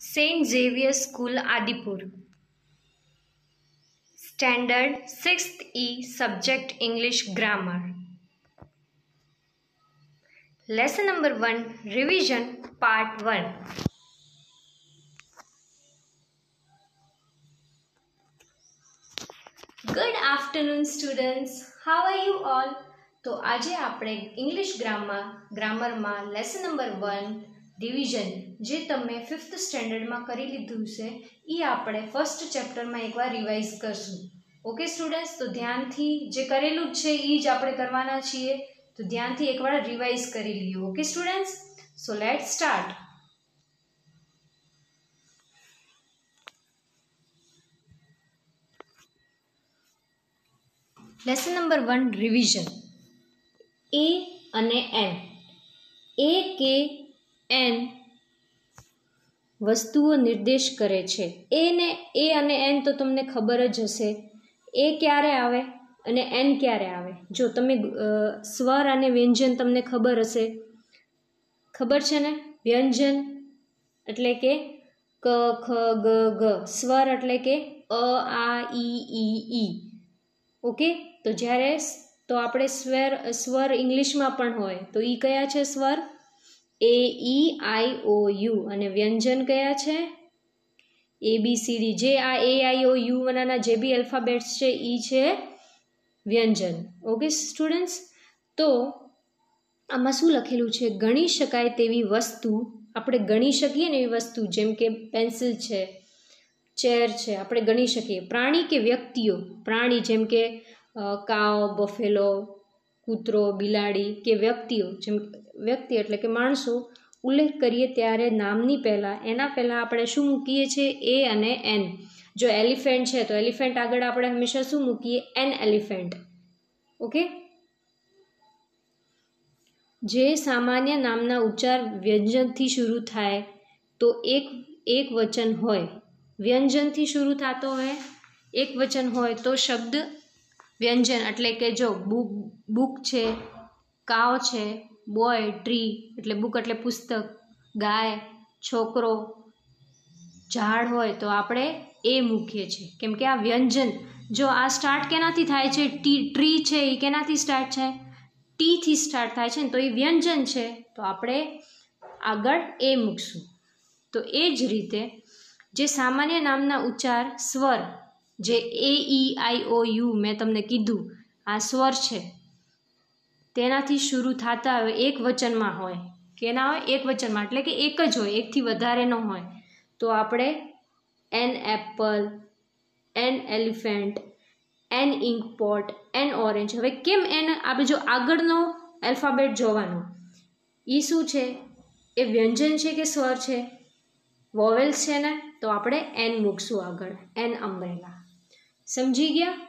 Saint Xavier school Adipur standard six E subject English grammar lesson number one revision part one good afternoon students how are you all तो आज आप English grammar grammar में lesson number one division જે તમે fifth સ્ટેન્ડર્ડમાં કરી લીધું છે એ આપણે ફર્સ્ટ ચેપ્ટરમાં એકવાર રિવાઇઝ કરશું ઓકે સ્ટુડન્ટ્સ તો ધ્યાનથી જે કરેલું જ છે એ જ આપણે કરવાના છીએ તો ધ્યાનથી એકવાર રિવાઇઝ કરી લઈએ okay students so let start lesson number one revision a અને એન એ કે એન વસ્તુઓ નિર્દેશ કરે છે એને એ અને એન તો તમને ખબર જ હશે એ ક્યારે આવે અને એન ક્યારે આવે જો તમે સ્વર અને વ્યંજન તમને ખબર હશે ખબર છે ને વ્યંજન એટલે કે ક ખ ગ ગ સ્વર એટલે કે અ આ ઈ ઈ ઈ ઓકે તો જ્યારે તો આપણે સ્વર સ્વર ઇંગ્લિશમાં પણ હોય તો એ કયા છે સ્વર એ ઈ આઈ ઓ યુ અને વ્યંજન કયા છે એબીસીડી જે આ એ આઈ ઓ યુ વનાના જે બી એલ્ફાબેટ્સ છે એ છે વ્યંજન ઓકે સ્ટુડન્ટ્સ તો આમાં શું લખેલું છે ગણી શકાય તેવી વસ્તુ આપણે ગણી શકીએ ને એવી વસ્તુ જેમ કે પેન્સિલ છે ચેર છે આપણે ગણી શકીએ પ્રાણી કે વ્યક્તિઓ પ્રાણી જેમ કે કાઓ બફેલો કૂતરો બિલાડી કે વ્યક્તિઓ જેમ વ્યક્તિ એટલે કે માણસો ઉલ્લેખ કરીએ ત્યારે નામની પહેલાં એના પહેલાં આપણે શું મૂકીએ છીએ એ અને એન જો એલિફેન્ટ છે તો એલિફેન્ટ આગળ આપણે હંમેશા શું મૂકીએ એન એલિફેન્ટ ઓકે જે સામાન્ય નામના ઉચ્ચાર વ્યંજનથી શરૂ થાય તો એક એક વચન હોય વ્યંજનથી શરૂ થતો હોય એક વચન હોય તો શબ્દ વ્યંજન એટલે કે જો બુક બુક છે કાવ છે બોય ટ્રી એટલે બુક એટલે પુસ્તક ગાય છોકરો ઝાડ હોય તો આપણે એ મૂકીએ છીએ કેમ કે આ વ્યંજન જો આ સ્ટાર્ટ કેનાથી થાય છે ટી ટ્રી છે એ કેનાથી સ્ટાર્ટ છે ટીથી સ્ટાર્ટ થાય છે ને તો એ વ્યંજન છે તો આપણે આગળ એ મૂકશું તો એ જ રીતે જે સામાન્ય નામના ઉચ્ચાર સ્વર જે એ ઈ આઈ ઓ યુ મેં તમને કીધું આ સ્વર છે તેનાથી શરૂ થતા હોય એક વચનમાં હોય કેના હોય એક વચનમાં એટલે કે એક જ હોય એકથી વધારે ન હોય તો આપણે an apple an elephant an ink pot an orange હવે કેમ એન આપણે જો આગળનો એલ્ફાબેટ જોવાનો એ શું છે એ વ્યંજન છે કે સ્વર છે વોવેલ્સ છે ને તો આપણે એન મૂકશું આગળ એન અમ્બ્રેલા સમજી ગયા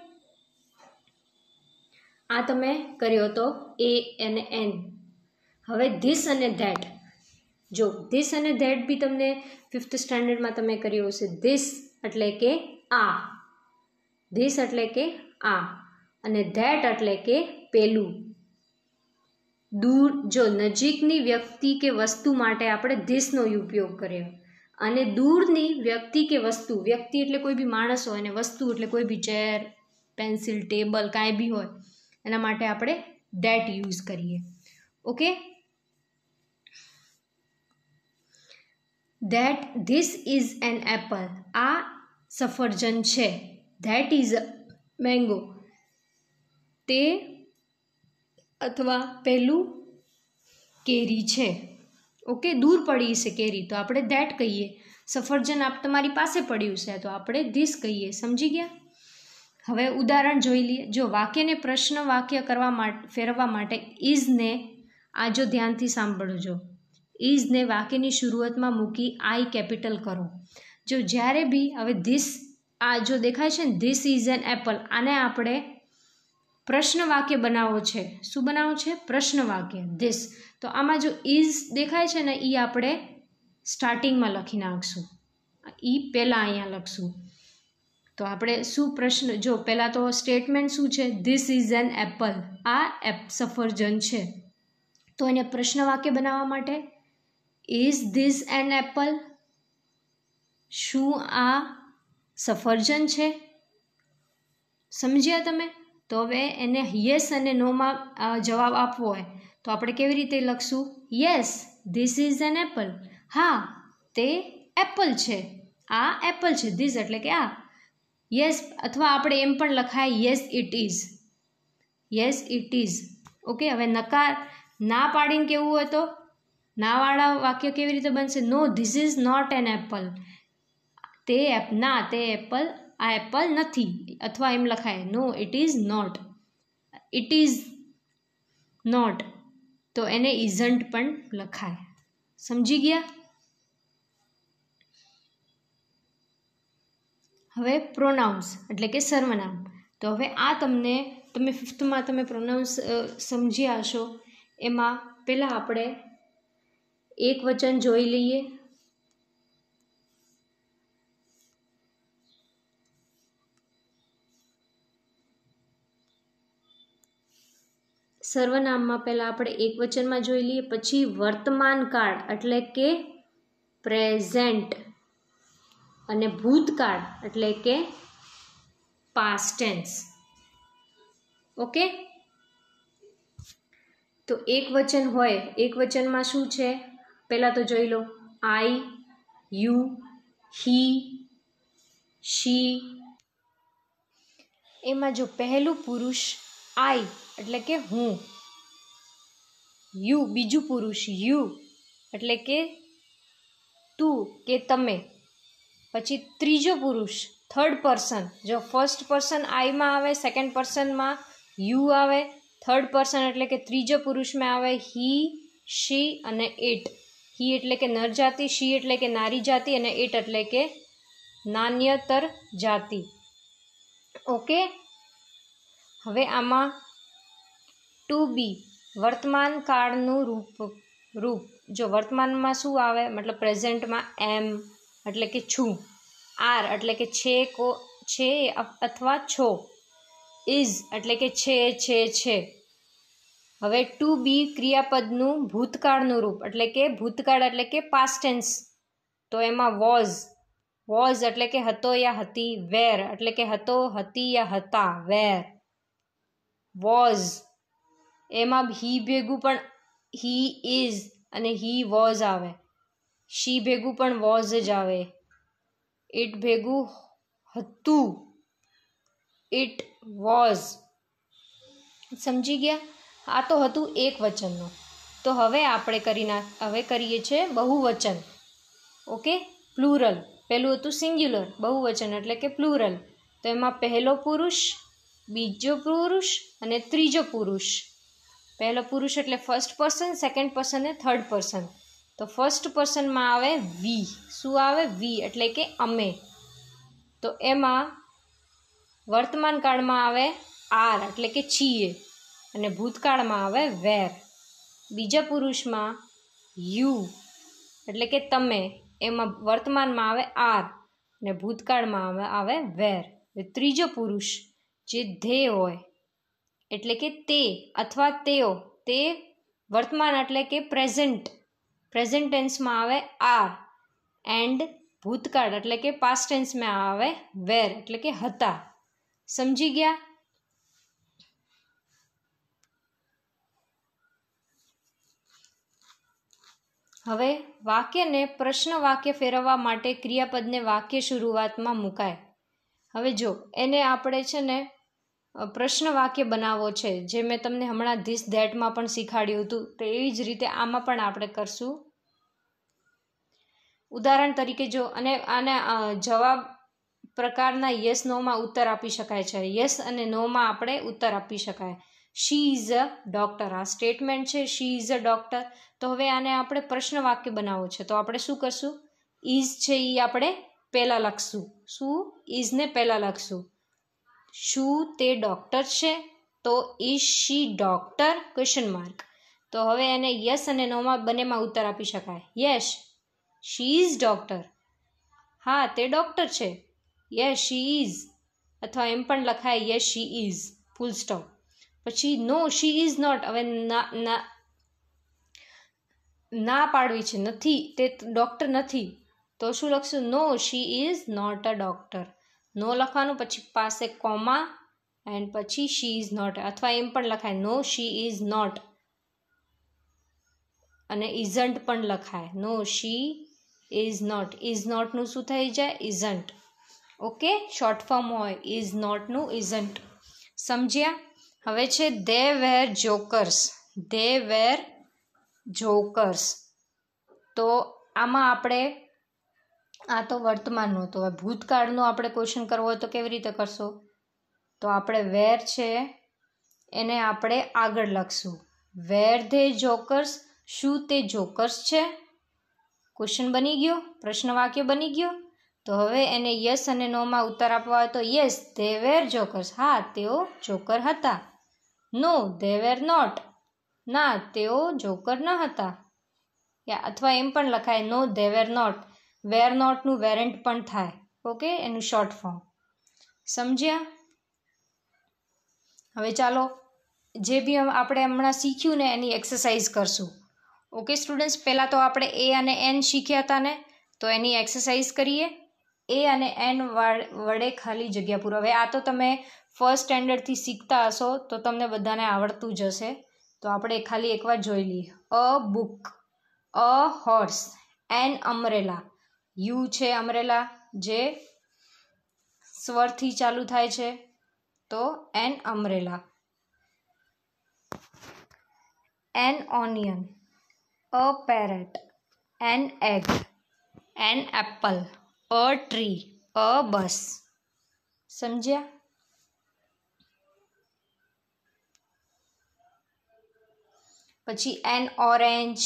આ તમે કર્યો હતો એ એન એન હવે ધીસ અને ધેટ જો ધીસ અને ધેટ બી તમને ફિફ્થ સ્ટાન્ડર્ડમાં તમે કર્યું હશે ધીસ એટલે કે આ ધીસ એટલે કે આ અને ધેટ એટલે કે પેલું દૂર જો નજીકની વ્યક્તિ કે વસ્તુ માટે આપણે ધીસનો ઉપયોગ કર્યો અને દૂરની વ્યક્તિ કે વસ્તુ વ્યક્તિ એટલે કોઈ બી માણસ હોય અને વસ્તુ એટલે કોઈ બી ચેર પેન્સિલ ટેબલ કાંઈ બી હોય એના માટે આપણે દેટ યુઝ કરીએ okay that this is an apple આ સફરજન છે ધેટ ઇઝ મેંગો તે અથવા પહેલું કેરી છે ઓકે દૂર પડી છે કેરી તો આપણે ધેટ કહીએ સફરજન આપ તમારી પાસે પડ્યું છે તો આપણે ધીસ કહીએ સમજી ગયા હવે ઉદાહરણ જોઈ લઈએ જો વાક્યને પ્રશ્ન વાક્ય કરવા માટે ફેરવવા માટે ઇઝને આ જો ધ્યાનથી સાંભળજો ઇઝને વાક્યની શરૂઆતમાં મૂકી આઈ કેપિટલ કરો જો જ્યારે બી હવે ધીસ આ જો દેખાય છે ને ધીસ ઇઝ એન એપલ આને આપણે પ્રશ્ન વાક્ય બનાવવો છે શું બનાવવું છે પ્રશ્ન વાક્ય ધીસ તો આમાં જો ઇઝ દેખાય છે ને એ આપણે સ્ટાર્ટિંગમાં લખી નાખશું એ પહેલાં અહીંયા લખશું તો આપણે શું પ્રશ્ન જો પહેલાં તો સ્ટેટમેન્ટ શું છે ધીસ ઇઝ એન એપલ આ એપ સફરજન છે તો એને પ્રશ્ન વાક્ય બનાવવા માટે ઇઝ ધીસ એન એપલ શું આ સફરજન છે સમજ્યા તમે તો હવે એને યસ અને નોમાં જવાબ આપવો હોય તો આપણે કેવી રીતે લખશું yes this is an apple હા તે એપલ છે આ એપલ છે ધીસ એટલે કે આ યસ અથવા આપણે એમ પણ લખાય yes it is yes it is okay હવે નકાર ના પાડીને કેવું હોય તો નાવાળા વાક્ય કેવી રીતે બનશે no this is not an apple તે એપ ના તે એપલ આ એપલ નથી અથવા એમ લખાય no it is not it is not તો એને ઇઝન્ટ પણ લખાય સમજી ગયા હવે પ્રોનાઉન્સ એટલે કે સર્વનામ તો હવે આ તમને તમે ફિફ્થમાં તમે પ્રોનાઉન્સ સમજી હશો એમાં પહેલાં આપણે એક વચન જોઈ લઈએ સર્વનામમાં પહેલાં આપણે એક વચનમાં જોઈ લઈએ પછી વર્તમાન કાળ એટલે કે પ્રેઝેન્ટ અને ભૂતકાળ એટલે કે પાસ્ટ ટેન્સ ઓકે તો એક વચન હોય એક વચનમાં શું છે પહેલાં તો જોઈ લો આઈ યુ હી શી એમાં જો પહેલું પુરુષ આઈ એટલે કે હું યુ બીજું પુરુષ યુ એટલે કે તું કે તમે પછી ત્રીજો પુરુષ થર્ડ પર્સન જો ફર્સ્ટ પર્સન આઈમાં આવે સેકન્ડ પર્સનમાં યુ આવે થર્ડ પર્સન એટલે કે ત્રીજો પુરુષમાં આવે હી શી અને એટ હી એટલે કે નર જાતિ શી એટલે કે નારી જાતિ અને એટ એટલે કે નાન્યતર જાતિ ઓકે હવે આમાં ટુ બી વર્તમાન કાળનું રૂપ રૂપ જો વર્તમાનમાં શું આવે મતલબ પ્રેઝન્ટમાં એમ એટલે કે છું આર એટલે કે છે કો છે અથવા છો ઇઝ એટલે કે છે છે છે હવે ટુ બી ક્રિયાપદનું ભૂતકાળનું રૂપ એટલે કે ભૂતકાળ એટલે કે પાસ્ટેન્સ તો એમાં વોઝ વોઝ એટલે કે હતો યા હતી વેર એટલે કે હતો હતી યા હતા વેર વોઝ એમાં હી ભેગું પણ હી ઇઝ અને હી વોઝ આવે શી ભેગું પણ વોઝ જ આવે ઇટ ભેગું હતું ઇટ વોઝ સમજી ગયા આ તો હતું એક વચનનું તો હવે આપણે કરી ના હવે કરીએ છીએ બહુવચન ઓકે પ્લુરલ પહેલું હતું સિંગ્યુલર બહુવચન એટલે કે પ્લુરલ તો એમાં પહેલો પુરુષ બીજો પુરુષ અને ત્રીજો પુરુષ પહેલો પુરુષ એટલે ફર્સ્ટ પર્સન સેકન્ડ પર્સન અને થર્ડ પર્સન તો ફર્સ્ટ પર્સનમાં આવે વી શું આવે વી એટલે કે અમે તો એમાં વર્તમાન કાળમાં આવે આર એટલે કે છીએ અને ભૂતકાળમાં આવે વેર બીજા પુરુષમાં યુ એટલે કે તમે એમાં વર્તમાનમાં આવે આર અને ભૂતકાળમાં આવે આવે વેર ત્રીજો પુરુષ જે ધે હોય એટલે કે તે અથવા તેઓ તે વર્તમાન એટલે કે પ્રેઝન્ટ પ્રેઝન્ટ ટેન્સમાં આવે આર એન્ડ ભૂતકાળ એટલે કે પાસ્ટ ટેન્સમાં આવે વેર એટલે કે હતા સમજી ગયા હવે વાક્યને પ્રશ્ન વાક્ય ફેરવવા માટે ક્રિયાપદને વાક્ય શરૂઆતમાં મુકાય હવે જો એને આપણે છે ને પ્રશ્ન વાક્ય બનાવવો છે જે મેં તમને હમણાં ધીસ ધેટમાં પણ શીખવાડ્યું હતું તો એવી જ રીતે આમાં પણ આપણે કરશું ઉદાહરણ તરીકે જો અને આને જવાબ પ્રકારના યસ નોમાં ઉત્તર આપી શકાય છે યસ અને નોમાં આપણે ઉત્તર આપી શકાય શી ઇઝ અ ડૉક્ટર આ સ્ટેટમેન્ટ છે શી ઇઝ અ ડૉક્ટર તો હવે આને આપણે પ્રશ્ન વાક્ય બનાવવો છે તો આપણે શું કરશું ઇઝ છે એ આપણે પહેલાં લખશું શું ઇઝને પહેલાં લખશું શું તે ડૉક્ટર છે તો is she doctor question mark તો હવે એને યસ અને નોમાં બંનેમાં ઉત્તર આપી શકાય યસ શી ઇઝ ડૉક્ટર હા તે ડૉક્ટર છે યસ શી ઇઝ અથવા એમ પણ લખાય yes she is full stop પછી નો શી ઇઝ નોટ હવે ના ના પાડવી છે નથી તે ડૉક્ટર નથી તો શું લખશું no she is not a doctor no લખવાનું પછી પાસે કોમા એન્ડ પછી શી ઇઝ નોટ અથવા એમ પણ લખાય નો શી ઇઝ નોટ અને ઇઝન્ટ પણ લખાય no she is not is નોટનું શું થઈ જાય ઇઝન્ટ ઓકે શોર્ટ ફોર્મ હોય ઇઝ નોટનું ઇઝન્ટ સમજ્યા હવે છે દે વેર જોકર્સ દે વેર જોકર્સ તો આમાં આપણે આ તો વર્તમાનનું હતું હવે ભૂતકાળનું આપણે ક્વેશ્ચન કરવો હોય તો કેવી રીતે કરશો તો આપણે વેર છે એને આપણે આગળ લખશું વેર ધે જોકર્સ શું તે જોકર્સ છે ક્વેશ્ચન બની ગયો પ્રશ્ન વાક્ય બની ગયો તો હવે એને યસ અને નોમાં ઉત્તર આપવા હોય તો યસ ધે વેર જોકર્સ હા તેઓ જોકર હતા નો ધે વેર નોટ ના તેઓ જોકર ન હતા અથવા એમ પણ લખાય no they were not were નોટનું વેરેન્ટ પણ થાય ઓકે એનું શોર્ટ ફોર્મ સમજ્યા હવે ચાલો જે બી આપણે હમણાં શીખ્યું ને એની એક્સરસાઇઝ કરશું ઓકે સ્ટુડન્ટ્સ પહેલાં તો આપણે એ અને એન શીખ્યા હતા ને તો એની એક્સરસાઇઝ કરીએ એ અને એન વડે ખાલી જગ્યા પૂરો હવે આ તો તમે ફર્સ્ટ સ્ટેન્ડર્ડથી શીખતા હશો તો તમને બધાને આવડતું જ હશે તો આપણે ખાલી એકવાર જોઈ લઈએ a book a horse an umbrella U છે અમરેલા જે સ્વરથી ચાલુ થાય છે તો an umbrella an onion a parrot an egg an apple a tree a bus સમજ્યા પછી an orange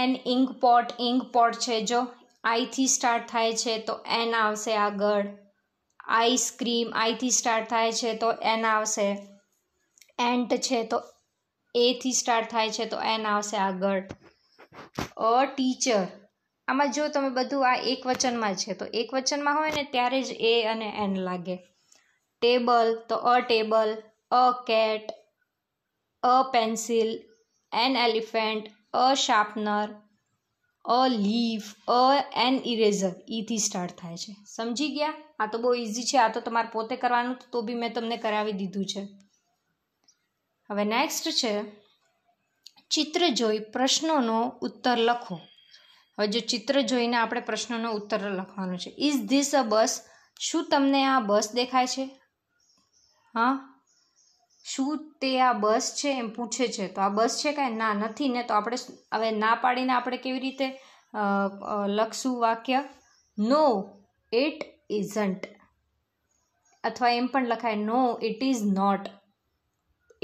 an ink pot ink pot છે જો આઈથી સ્ટાર્ટ થાય છે તો એન આવશે આગળ આઈસ્ક્રીમ આઈથી સ્ટાર્ટ થાય છે તો એન આવશે એન્ટ છે તો એથી સ્ટાર્ટ થાય છે તો એન આવશે આગળ અ ટીચર આમાં જો તમે બધું આ એક વચનમાં છે તો એક વચનમાં હોય ને ત્યારે જ એ અને એન લાગે ટેબલ તો a table a cat a pencil an elephant a sharpener a leaf a an eraser ઈથી સ્ટાર્ટ થાય છે સમજી ગયા આ તો બહુ ઇઝી છે આ તો તમારે પોતે કરવાનું તો બી મેં તમને કરાવી દીધું છે હવે નેક્સ્ટ છે ચિત્ર જોઈ પ્રશ્નોનો ઉત્તર લખો હવે જો ચિત્ર જોઈને આપણે પ્રશ્નોનો ઉત્તર લખવાનો છે ઇઝ ધીસ અ બસ શું તમને આ બસ દેખાય છે હા શું તે આ બસ છે એમ પૂછે છે તો આ બસ છે કાંઈ ના નથી ને તો આપણે હવે ના પાડીને આપણે કેવી રીતે લખશું વાક્ય નો ઇટ ઇઝન્ટ અથવા એમ પણ લખાય no it is not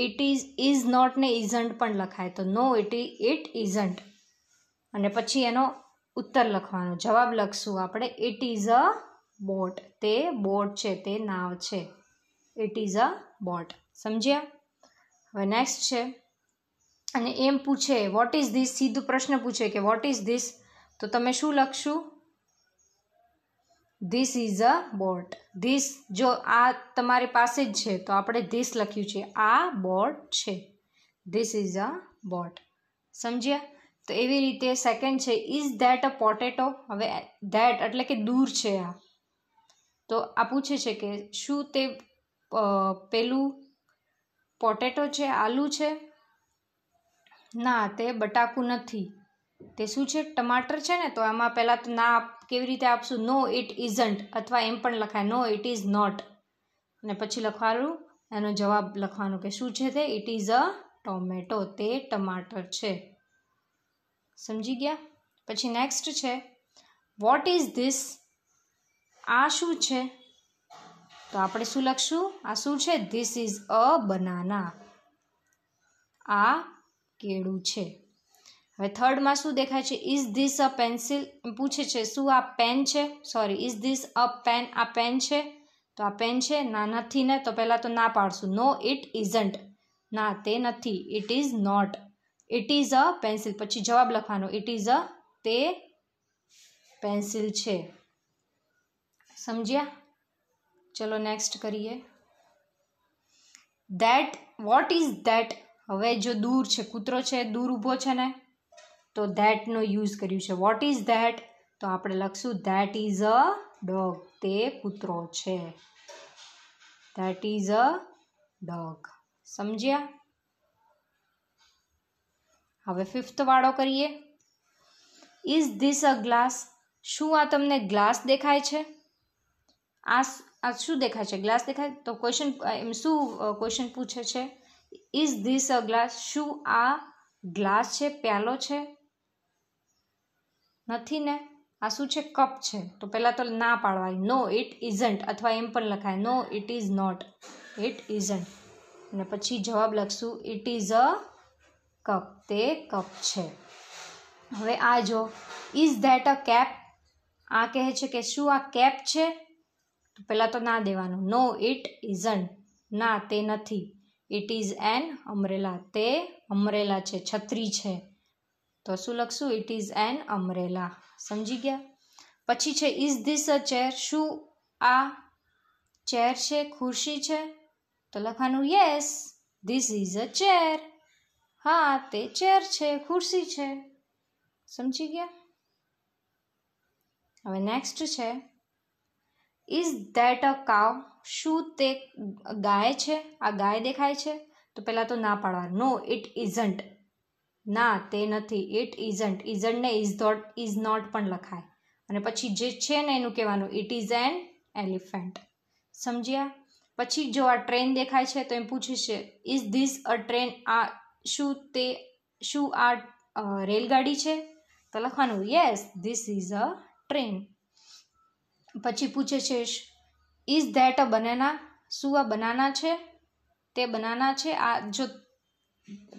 it is is not ને ઇઝન્ટ પણ લખાય તો નો ઇટ ઇટ ઇઝન્ટ અને પછી એનો ઉત્તર લખવાનો જવાબ લખશું આપણે ઇટ ઇઝ અ બોટ તે બોટ છે તે નાવ છે ઇટ ઇઝ અ બોટ સમજ્યા હવે નેક્સ્ટ છે અને એમ પૂછે વોટ ઇઝ ધીસ સીધું પ્રશ્ન પૂછે કે વોટ ઇઝ ધીસ તો તમે શું લખશું this is a boat this જો આ તમારી પાસે જ છે તો આપણે ધીસ લખ્યું છે આ બોટ છે ધીસ ઇઝ અ બોટ સમજ્યા તો એવી રીતે સેકન્ડ છે ઇઝ ધેટ અ પોટેટો હવે ધેટ એટલે કે દૂર છે આ તો આ પૂછે છે કે શું તે પેલું પોટેટો છે આલુ છે ના તે બટાકું નથી તે શું છે ટમાટર છે ને તો એમાં પહેલાં તો ના કેવી રીતે આપશું નો ઇટ ઇઝન્ટ અથવા એમ પણ લખાય નો ઇટ ઇઝ નોટ અને પછી લખવાનું એનો જવાબ લખવાનો કે શું છે તે ઇટ ઇઝ અ ટોમેટો તે ટમાટર છે સમજી ગયા પછી નેક્સ્ટ છે વોટ ઇઝ ધીસ આ શું છે તો આપણે શું લખશું આ શું છે ધીસ ઇઝ અ બનાના આ કેળું છે હવે થર્ડમાં શું દેખાય છે ઇઝ ધીસ અ પેન્સિલ પૂછે છે શું આ પેન છે sorry is this a pen આ પેન છે તો આ પેન છે ના નથી ને તો પહેલાં તો ના પાડશું નો ઇટ ઇઝન્ટ ના તે નથી it is not it is a pencil પછી જવાબ લખવાનો ઇટ ઇઝ અ તે પેન્સિલ છે સમજ્યા ચલો નેક્સ્ટ કરીએ ધેટ વોટ ઇઝ ધેટ હવે જો દૂર છે કૂતરો છે દૂર ઊભો છે ને તો ધેટનો યુઝ કર્યું છે વોટ ઇઝ ધેટ તો આપણે લખશું ધેટ ઇઝ અ ડોગ તે કૂતરો છે ધેટ ઇઝ અ ડોગ સમજ્યા હવે ફિફ્થ વાળો કરીએ ઇઝ ધીસ અ ગ્લાસ શું આ તમને ગ્લાસ દેખાય છે આ આ શું દેખાય છે ગ્લાસ દેખાય તો ક્વેશ્ચન એમ શું ક્વેશ્ચન પૂછે છે ઇઝ ધીસ અ ગ્લાસ શું આ ગ્લાસ છે પ્યાલો છે નથી ને આ શું છે કપ છે તો પહેલાં તો ના પાડવાય નો ઇટ ઇઝન્ટ અથવા એમ પણ લખાય no it is not it isn't અને પછી જવાબ લખશું ઇટ ઇઝ અ કપ તે કપ છે હવે આ જો ઇઝ ધેટ અ કેપ આ કહે છે કે શું આ કેપ છે પહેલાં તો ના દેવાનું નો ઇટ ઇઝન્ટ ના તે નથી ઇટ ઇઝ એન અમરેલા તે અમરેલા છે છત્રી છે તો શું લખશું ઇટ ઇઝ એન અમરેલા સમજી ગયા પછી છે ઇઝ ધીસ અ ચેર શું આ ચેર છે ખુરશી છે તો લખવાનું yes this is a chair હા તે ચેર છે ખુરશી છે સમજી ગયા હવે નેક્સ્ટ છે ઇઝ ધેટ અ કાવ શું તે ગાય છે આ ગાય દેખાય છે તો પહેલાં તો ના પાડવા નો ઇટ ઇઝન્ટ ના તે નથી ઇટ ઇઝન્ટ ઇઝન્ટને ઇઝ ધોટ ઇઝ નોટ પણ લખાય અને પછી જે છે ને એનું કહેવાનું ઇટ ઇઝ એન એલિફન્ટ સમજ્યા પછી જો આ ટ્રેન દેખાય છે તો એમ પૂછે ઇઝ ધીસ અ ટ્રેન આ શું તે શું આ રેલગાડી છે તો લખવાનું yes this is a train પછી પૂછે છે ઇઝ ધેટ અ બનાના શું આ બનાના છે તે બનાના છે આ જો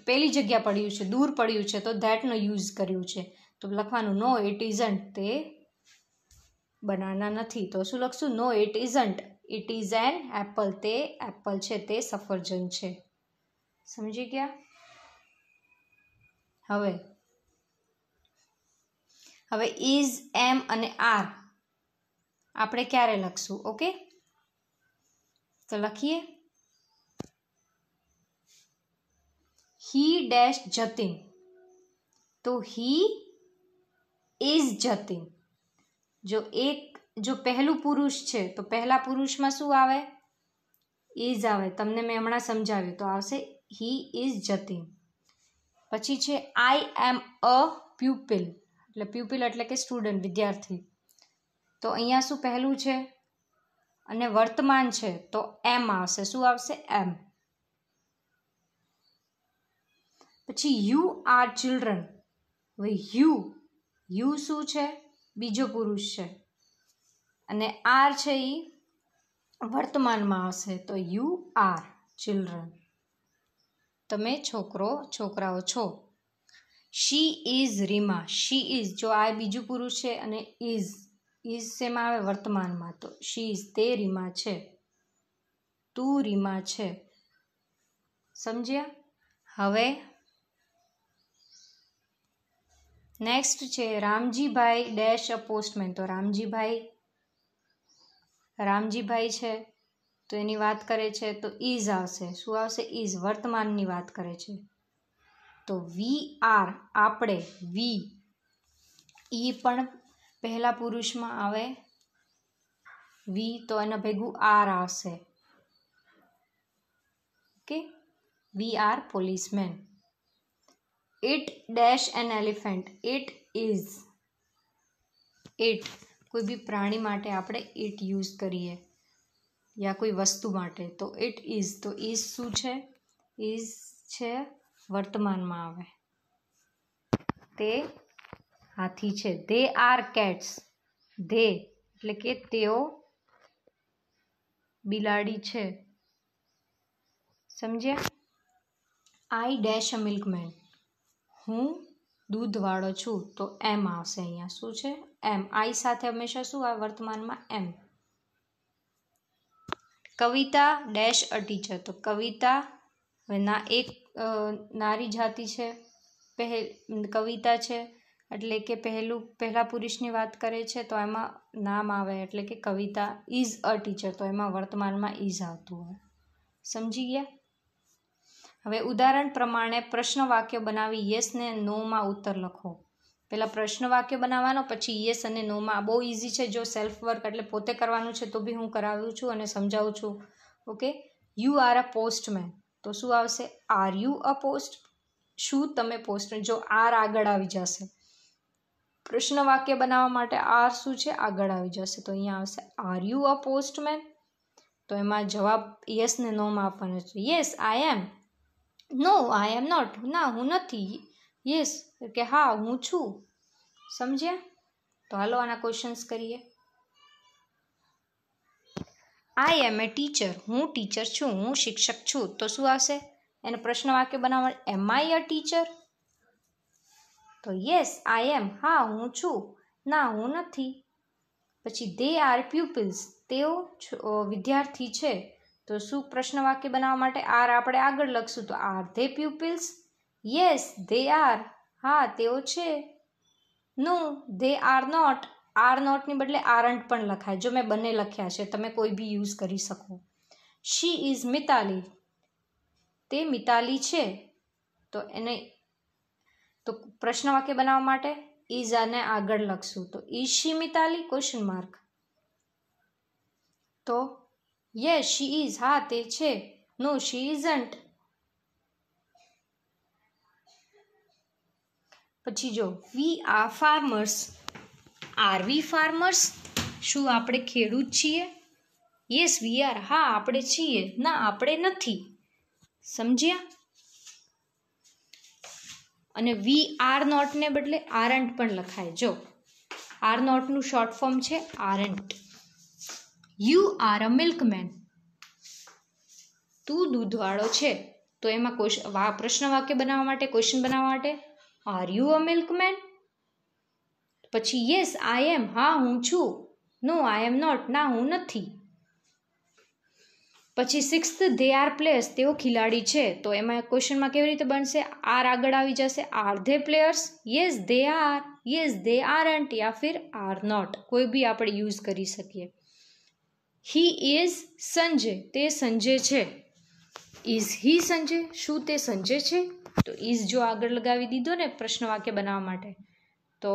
પહેલી જગ્યા પડ્યું છે દૂર પડ્યું છે તો ધેટનો યુઝ કર્યું છે તો લખવાનું નો ઇટ ઇઝન્ટ તે બનાના નથી તો શું લખશું no it isn't it is an apple તે એપલ છે તે સફરજન છે સમજી ગયા હવે હવે ઇઝ એમ અને આર આપણે ક્યારે લખશું ઓકે તો લખીએ હી ડેશ જતીન તો હી ઇઝ જતીન જો એક જો પહેલું પુરુષ છે તો પહેલા પુરુષમાં શું આવે ઇઝ આવે તમને મેં હમણાં સમજાવ્યું તો આવશે હી ઇઝ જતીન પછી છે આઈ એમ અ પ્યુપિલ એટલે પ્યુપિલ એટલે કે સ્ટુડન્ટ વિદ્યાર્થી તો અહીંયા શું પહેલું છે અને વર્તમાન છે તો એમ આવશે શું આવશે એમ પછી યુ આર ચિલ્ડ્રન હવે યુ યુ શું છે બીજો પુરુષ છે અને આર છે એ વર્તમાનમાં આવશે તો યુ આર ચિલ્ડ્રન તમે છોકરો છોકરાઓ છો she is Reema she is જો આ બીજું પુરુષ છે અને ઇઝ ઇઝ શેમાં આવે વર્તમાનમાં તો શી ઇઝ તે રીમાં છે તું રીમા છે સમજ્યા હવે નેક્સ્ટ છે રામજીભાઈ ડેશ અ પોસ્ટમેન તો રામજીભાઈ રામજીભાઈ છે તો એની વાત કરે છે તો ઇઝ આવશે શું આવશે ઇઝ વર્તમાનની વાત કરે છે તો વી આર આપણે વી ઈ પણ પહેલા પુરુષમાં આવે વી તો એના ભેગું આર આવશે okay we are policeman it dash an elephant it is it કોઈ બી પ્રાણી માટે આપણે ઇટ યુઝ કરીએ યા કોઈ વસ્તુ માટે તો ઇટ ઇઝ તો ઇઝ શું છે ઇઝ છે વર્તમાનમાં આવે તે હાથી છે ધે આર કેટ્સ ધે એટલે કે તેઓ બિલાડી છે સમજ્યા આઈ ડેશ અ મિલ્કમેન હું દૂધવાળો છું તો એમ આવશે અહીંયા શું છે એમ આઈ સાથે હંમેશા શું આવે વર્તમાનમાં એમ કવિતા ડેશ અ ટીચર તો કવિતા ના એક નારી જાતિ છે પહેલ કવિતા છે એટલે કે પહેલું પહેલાં પુરુષની વાત કરે છે તો એમાં નામ આવે એટલે કે કવિતા ઇઝ અ ટીચર તો એમાં વર્તમાનમાં ઇઝ આવતું હોય સમજી ગયા હવે ઉદાહરણ પ્રમાણે પ્રશ્ન વાક્ય બનાવી યસ ને નોમાં ઉત્તર લખો પહેલાં પ્રશ્ન વાક્ય બનાવવાનો પછી યસ અને નોમાં બહુ ઇઝી છે જો સેલ્ફ વર્ક એટલે પોતે કરવાનું છે તો બી હું કરાવું છું અને સમજાવું છું okay you are a postman તો શું આવશે આર યુ અ પોસ્ટ શું તમે પોસ્ટ જો આર આગળ આવી જશે પ્રશ્ન વાક્ય બનાવવા માટે આર શું છે આગળ આવી જશે તો અહીંયા આવશે આર યુ અ પોસ્ટમેન તો એમાં જવાબ યસ ને નોમાં આપવાનો છે yes I M no I am not ના હું નથી યસ કે હા હું છું સમજ્યા તો હાલો આના ક્વેશ્ચન્સ કરીએ આઈ એમ એ ટીચર હું ટીચર છું હું શિક્ષક છું તો શું આવશે એને પ્રશ્ન વાક્ય બનાવવા એમ આઈ અ ટીચર તો યસ આઈ એમ હા હું છું ના હું નથી પછી દે આર પ્યુપિલ્સ તેઓ વિદ્યાર્થી છે તો શું પ્રશ્ન વાક્ય બનાવવા માટે આર આપણે આગળ લખશું તો are they pupils yes they are હા તેઓ છે no they are not are નોટની બદલે આરન્ટ પણ લખાય જો મેં બંને લખ્યા છે તમે કોઈ બી યુઝ કરી શકો શી ઇઝ મિતાલી તે મિતાલી છે તો એને તો પ્રશ્ન વાક્ય બનાવવા માટે ઇઝ આને આગળ લખશું તો is she Mitali question mark તો યસ શી ઇઝ હા તે છે નો શી ઇઝન્ટ પછી જો વી આ ફાર્મર્સ આર વી ફાર્મર્સ શું આપણે ખેડૂત છીએ યસ વી આર હા આપણે છીએ ના આપણે નથી સમજ્યા અને વી આર નોટને બદલે આરન્ટ પણ લખાય જો આર નોટનું શોર્ટ ફોર્મ છે aren't you are a milkman તું દૂધવાળો છે તો એમાં કોઈ પ્રશ્ન વાક્ય બનાવવા માટે ક્વેશ્ચન બનાવવા માટે આર યુ અ મિલ્કમેન પછી યસ આઈ એમ હા હું છું નો આઈ એમ નોટ ના હું નથી પછી સિક્સ્થ ધે આર પ્લેયર્સ તેઓ ખિલાડી છે તો એમાં ક્વેશ્ચનમાં કેવી રીતે બનશે આર આગળ આવી જશે are they players yes they are yes they aren't યા ફિર આર નોટ કોઈ બી આપણે યુઝ કરી શકીએ હી ઇઝ સંજય તે સંજય છે ઇઝ હી સંજય શું તે સંજય છે તો ઇઝ જો આગળ લગાવી દીધો ને પ્રશ્ન વાક્ય બનાવવા માટે તો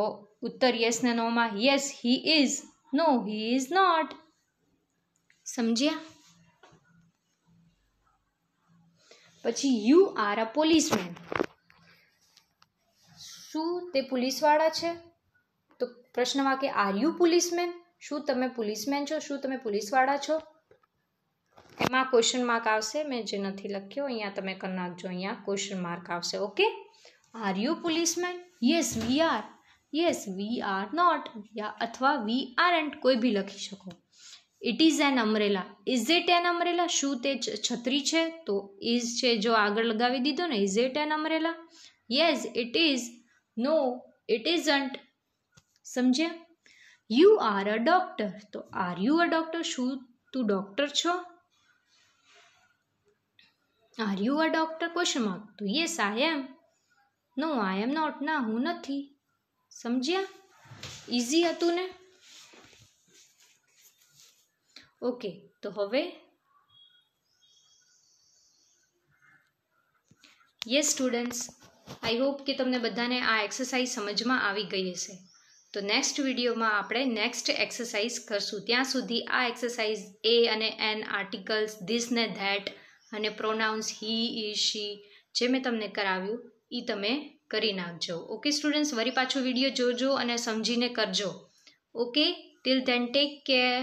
ઉત્તર યસ ને નોમાં yes he is no he is not સમજ્યા પછી યુ આર અ પોલીસમેન શું તે પોલીસવાળા છે તો પ્રશ્ન વાક્ય આર યુ પોલીસમેન શું તમે પોલીસમેન છો શું તમે પોલીસવાળા છો એમાં ક્વેશ્ચન માર્ક આવશે મેં જે નથી લખ્યો અહીંયા તમે કરી નાખજો અહીંયા ક્વેશ્ચન માર્ક આવશે okay are you policeman yes we are yes we are not યા અથવા વી આર એન્ટ કોઈ બી લખી શકો it is an umbrella is it an umbrella शू छतरी है तो इज से जो आग लगा दीदो ने is it an umbrella yes it is no it isn't समझे यू आर अ डॉक्टर तो आर यू अ डॉक्टर शू तू डॉक्टर छो are you a doctor question mark तो yes I am no I am not ना हूँ नहीं समझिया easy तू ने ઓકે તો હવે યસ સ્ટુડન્ટ્સ આઈ હોપ કે તમને બધાને આ એક્સરસાઇઝ સમજમાં આવી ગઈ હશે તો નેક્સ્ટ વિડીયોમાં આપણે નેક્સ્ટ એક્સરસાઇઝ કરશું ત્યાં સુધી આ એક્સરસાઇઝ એ અને એન આર્ટિકલ્સ ધીસ ને ધેટ અને પ્રોનાઉન્સ હી ઈ શી જે મેં તમને કરાવ્યું એ તમે કરી નાખજો ઓકે સ્ટુડન્ટ્સ વરી પાછો વિડીયો જોજો અને સમજીને કરજો okay till then take care